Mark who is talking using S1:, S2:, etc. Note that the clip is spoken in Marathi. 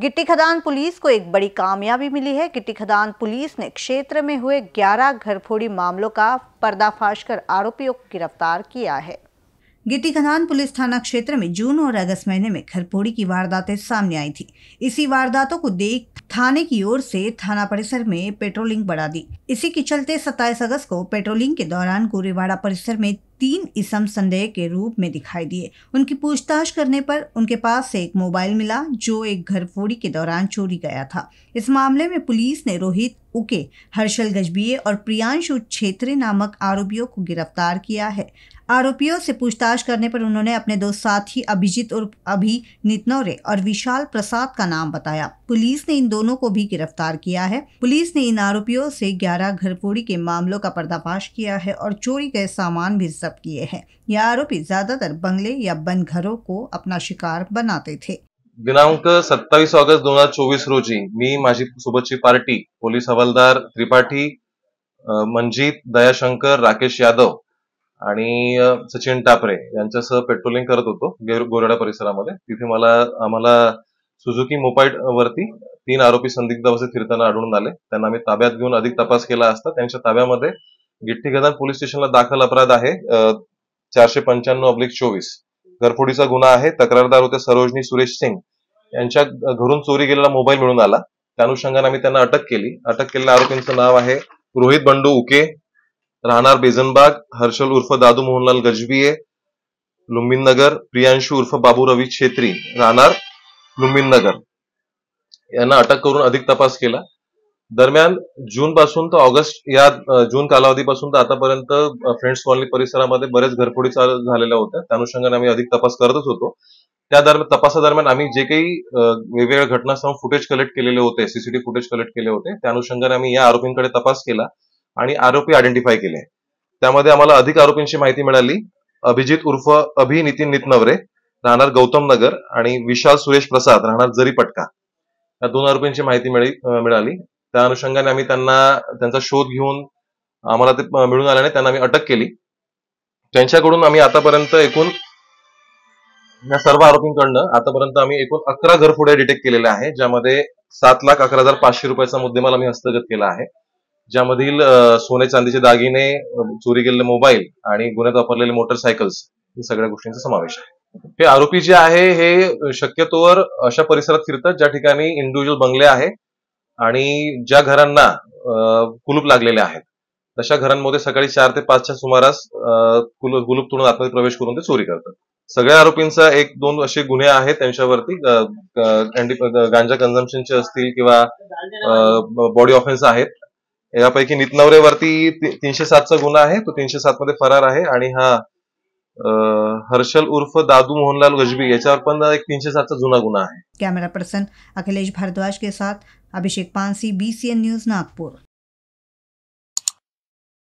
S1: गिट्टी खदान पुलिस को एक बड़ी कामयाबी मिली है गिट्टी खदान पुलिस ने क्षेत्र में हुए 11 घरफोड़ी मामलों का पर्दाफाश कर आरोपियों को गिरफ्तार किया है गिट्टी खदान पुलिस थाना क्षेत्र में जून और अगस्त महीने में घरफोड़ी की वारदातें सामने आई थी इसी वारदातों को देख थाने की ओर से थाना परिसर में पेट्रोलिंग बढ़ा दी इसी के चलते 27 अगस्त को पेट्रोलिंग के दौरान गोरेवाड़ा परिसर में तीन इसम संदेह के रूप में दिखाई दिए उनकी पूछताछ करने पर उनके पास से एक मोबाइल मिला जो एक घरफोड़ी के दौरान चोरी गया था इस मामले में पुलिस ने रोहित उके हर्षल गजबीय और प्रियांशु छेत्रे नामक आरोपियों को गिरफ्तार किया है आरोपियों से पूछताछ करने पर उन्होंने अपने दो साथी अभिजीत और अभी नितनौरे और विशाल प्रसाद का नाम बताया पुलिस ने इन दो दोनों को भी गिरफ्तार किया है पुलिस ने इन आरोपियों से ग्यारह घरपोड़ी के मामलों का पर्दाफाश किया है और चोरी गए सामान भी जब्त किए हैं ये आरोपी ज्यादातर बंगले या बन घरों को अपना शिकार बनाते थे
S2: दिनांक सत्तावीस ऑगस्ट दोन हजार चोवीस रोजी मी माझी सोबतची पार्टी पोलीस हवालदार त्रिपाठी मंजित दयाशंकर राकेश यादव आणि सचिन टापरे यांच्यासह पेट्रोलिंग करत होतो गोराडा परिसरामध्ये तिथे मला आम्हाला सुझुकी मोपाईट वरती तीन आरोपी संदिग्ध अवस्थेत फिरताना आढळून आले त्यांना आम्ही ताब्यात घेऊन अधिक तपास केला असता त्यांच्या ताब्यामध्ये गिट्टी गदान पोलीस स्टेशनला दाखल अपराध आहे चारशे पंच्याण्णव अब्लिक चोवीस घरफोडीचा गुन्हा आहे तक्रारदार होते सरोजनी सुरेश सिंग यांच्या घरून चोरी गेलेला मोबाईल मिळून आला त्या अनुषंगाने आम्ही त्यांना अटक केली अटक केलेल्या आरोपींचं नाव आहे रोहित बंडू उके राहणार बेजनबाग हर्षल उर्फ दादू मोहनलाल गजबिये नगर प्रियांशू उर्फ बाबू रवी छेत्री राहणार लुंबिनगर यांना अटक करून अधिक तपास केला दरम्यान जून पासून तर ऑगस्ट या जून कालावधीपासून तर आतापर्यंत फ्रेंड्स कॉलनी परिसरामध्ये बरेच घरफोडी झालेल्या होत्या त्या अनुषंगाने आम्ही अधिक तपास करतच होतो त्या दरम्यान तपासादरम्यान आम्ही जे काही वेगवेगळ्या घटनास्थळ फुटेज कलेक्ट केलेले होते सीसीटीव्ही फुटेज कलेक्ट केले होते त्या अनुषंगाने आम्ही या आरोपींकडे तपास केला आणि आरोपी आयडेंटिफाय केले त्यामध्ये आम्हाला अधिक आरोपींची माहिती मिळाली अभिजित उर्फ अभि नितीन नितनवरे राहणार गौतम नगर आणि विशाल सुरेश प्रसाद राहणार जरी पटका या दोन आरोपींची माहिती मिळाली त्या अनुषंगाने आम्ही त्यांना त्यांचा शोध घेऊन आम्हाला ते मिळून आल्याने त्यांना आम्ही अटक केली त्यांच्याकडून आम्ही आतापर्यंत एकूण या सर्व आरोपींकडनं आतापर्यंत आम्ही एकूण अकरा पुढे डिटेक्ट केलेले आहे ज्यामध्ये सात लाख अकरा हजार पाचशे रुपयाचा मुद्देमाल आम्ही हस्तगत केला आहे ज्यामधील सोने चांदीचे दागिने चोरी केलेले मोबाईल आणि गुन्ह्यात वापरलेले मोटरसायकल्स या सगळ्या गोष्टींचा समावेश आहे हे आरोपी जे आहे हे शक्यतोवर अशा परिसरात फिरतात ज्या ठिकाणी इंडिव्हिज्युअल बंगले आहे आणि ज्या घरांना कुलूप लागलेले आहेत तशा घरांमध्ये सकाळी चार ते पाचच्या सुमारास कुलूप तोडून आतमध्ये प्रवेश करून ते चोरी करतात सगळ्या आरोपींचा एक दोन असे गुन्हे आहेत त्यांच्यावरती गांजा कन्झम्पशनचे असतील किंवा बॉडी ऑफेन्स आहेत यापैकी नितनवरेवरती तीनशे सातचा गुन्हा आहे तो तीनशे सात मध्ये फरार आहे आणि हा हर्षल उर्फ दादू मोहनलाल गजबी याच्यावर पण एक तीनशे सातचा जुना गुन्हा आहे
S1: कॅमेरा पर्सन अखिलेश भारद्वाज के साथ अभिषेक पानसी बीसीएन न्यूज नागपूर